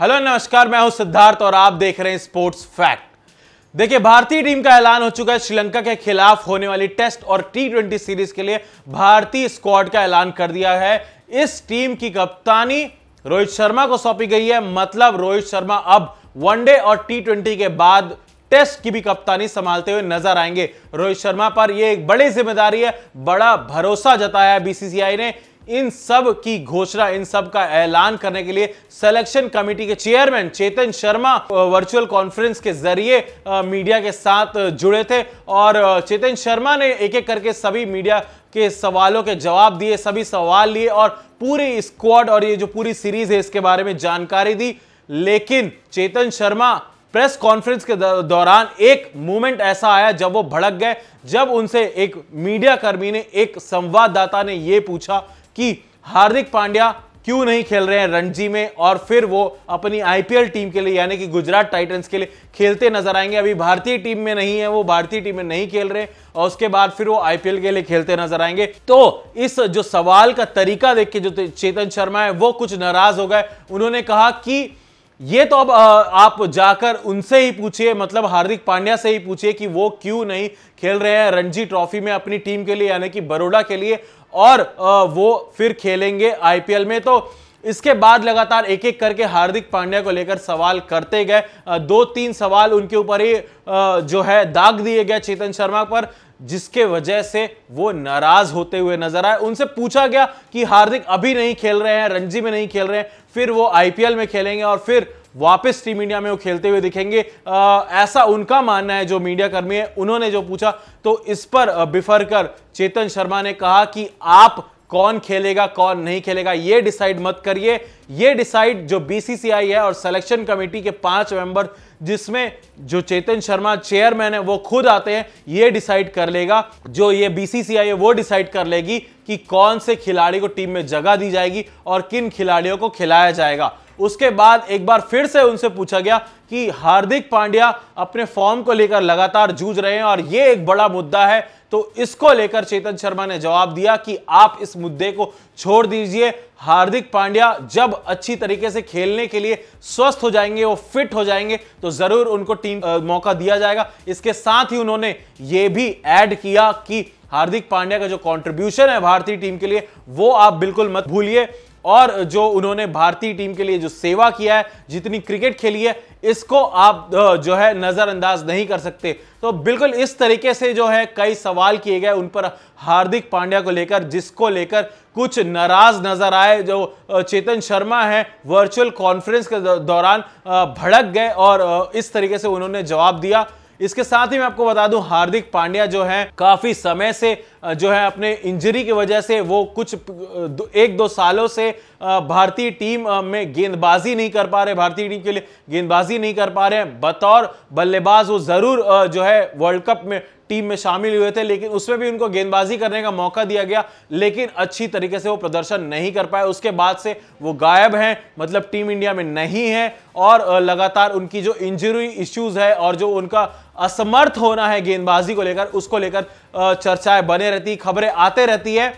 hello नमस्कार मैं हूं सिद्धार्थ और आप देख रहे हैं स्पोर्ट्स फैक्ट देखिए भारतीय टीम का ऐलान हो चुका है श्रीलंका के खिलाफ होने वाली टेस्ट और टी ट्वेंटी सीरीज के लिए भारतीय स्क्वाड का ऐलान कर दिया है इस टीम की कप्तानी रोहित शर्मा को सौंपी गई है मतलब रोहित शर्मा अब वनडे और टी के बाद टेस्ट की भी कप्तानी संभालते हुए नजर आएंगे रोहित शर्मा पर यह एक बड़ी जिम्मेदारी है बड़ा भरोसा जताया बीसीसीआई ने इन सब की घोषणा इन सब का ऐलान करने के लिए सिलेक्शन कमेटी के chairman Chetan Sharma virtual conference के जरिए मीडिया के साथ जुड़े थे और चेतन शर्मा ने एक एक करके सभी मीडिया के सवालों के जवाब दिए सभी सवाल लिए और पूरी स्क्वाड और ये जो पूरी सीरीज है इसके बारे में जानकारी दी लेकिन चेतन शर्मा प्रेस कॉन्फ्रेंस के दौरान एक मोमेंट ऐसा आया जब वो भड़क गए जब उनसे एक मीडिया कर्मी ने एक संवाददाता ने यह पूछा कि हार्दिक पांड्या क्यों नहीं खेल रहे हैं रणजी में और फिर वो अपनी आईपीएल टीम के लिए यानी कि गुजरात टाइटंस के लिए खेलते नजर आएंगे अभी भारतीय टीम में नहीं है वो भारतीय टीम में नहीं खेल रहे और उसके बाद फिर वो आईपीएल के लिए खेलते नजर आएंगे तो इस जो सवाल का तरीका देख के जो चेतन शर्मा है वो कुछ नाराज हो गए उन्होंने कहा कि ये तो अब आप जाकर उनसे ही पूछिए मतलब हार्दिक पांड्या से ही पूछिए कि वो क्यों नहीं खेल रहे हैं रणजी ट्रॉफी में अपनी टीम के लिए यानी कि बड़ोड़ा के लिए और वो फिर खेलेंगे आईपीएल में तो इसके बाद लगातार एक एक करके हार्दिक पांड्या को लेकर सवाल करते गए दो तीन सवाल उनके ऊपर ही जो है दाग दिए गए चेतन शर्मा पर जिसके वजह से वो नाराज होते हुए नजर आए उनसे पूछा गया कि हार्दिक अभी नहीं खेल रहे हैं रणजी में नहीं खेल रहे हैं फिर वो आईपीएल में खेलेंगे और फिर वापस टीम इंडिया में वो खेलते हुए दिखेंगे आ, ऐसा उनका मानना है जो मीडिया कर्मी है उन्होंने जो पूछा तो इस पर बिफर कर चेतन शर्मा ने कहा कि आप कौन खेलेगा कौन नहीं खेलेगा ये डिसाइड मत करिए ये डिसाइड जो बीसीसीआई है और सिलेक्शन कमेटी के पांच मेंबर जिसमें जो चेतन शर्मा चेयरमैन है वो खुद आते हैं ये डिसाइड कर लेगा जो ये बीसीसीआई है वो डिसाइड कर लेगी कि कौन से खिलाड़ी को टीम में जगह दी जाएगी और किन खिलाड़ियों को खिलाया जाएगा उसके बाद एक बार फिर से उनसे पूछा गया कि हार्दिक पांड्या अपने फॉर्म को लेकर लगातार जूझ रहे हैं और ये एक बड़ा मुद्दा है तो इसको लेकर चेतन शर्मा ने जवाब दिया कि आप इस मुद्दे को छोड़ दीजिए हार्दिक पांड्या जब अच्छी तरीके से खेलने के लिए स्वस्थ हो जाएंगे वो फिट हो जाएंगे तो जरूर उनको टीम आ, मौका दिया जाएगा इसके साथ ही उन्होंने ये भी ऐड किया कि हार्दिक पांड्या का जो कंट्रीब्यूशन है भारतीय टीम के लिए वो आप बिल्कुल मत भूलिए और जो उन्होंने भारतीय टीम के लिए जो सेवा किया है जितनी क्रिकेट खेली है इसको आप जो है नज़रअंदाज नहीं कर सकते तो बिल्कुल इस तरीके से जो है कई सवाल किए गए उन पर हार्दिक पांड्या को लेकर जिसको लेकर कुछ नाराज नजर आए जो चेतन शर्मा हैं वर्चुअल कॉन्फ्रेंस के दौरान भड़क गए और इस तरीके से उन्होंने जवाब दिया इसके साथ ही मैं आपको बता दूं हार्दिक पांड्या जो है काफी समय से जो है अपने इंजरी की वजह से वो कुछ एक दो सालों से भारतीय टीम में गेंदबाजी नहीं कर पा रहे भारतीय टीम के लिए गेंदबाजी नहीं कर पा रहे हैं बतौर बल्लेबाज वो जरूर जो है वर्ल्ड कप में टीम में शामिल हुए थे लेकिन उसमें भी उनको गेंदबाजी करने का मौका दिया गया लेकिन अच्छी तरीके से वो प्रदर्शन नहीं कर पाए उसके बाद से वो गायब हैं मतलब टीम इंडिया में नहीं है और लगातार उनकी जो इंजरी इश्यूज है और जो उनका असमर्थ होना है गेंदबाजी को लेकर उसको लेकर चर्चाएं बने रहती खबरें आते रहती है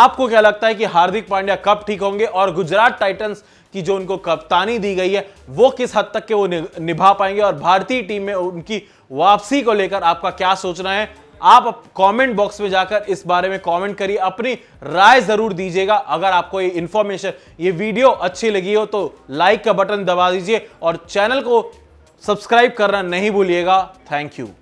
आपको क्या लगता है कि हार्दिक पांड्या कब ठीक होंगे और गुजरात टाइटन्स की जो उनको कप्तानी दी गई है वो किस हद तक के वो निभा पाएंगे और भारतीय टीम में उनकी वापसी को लेकर आपका क्या सोचना है आप कमेंट बॉक्स में जाकर इस बारे में कमेंट करिए अपनी राय जरूर दीजिएगा अगर आपको ये इन्फॉर्मेशन ये वीडियो अच्छी लगी हो तो लाइक का बटन दबा दीजिए और चैनल को सब्सक्राइब करना नहीं भूलिएगा थैंक यू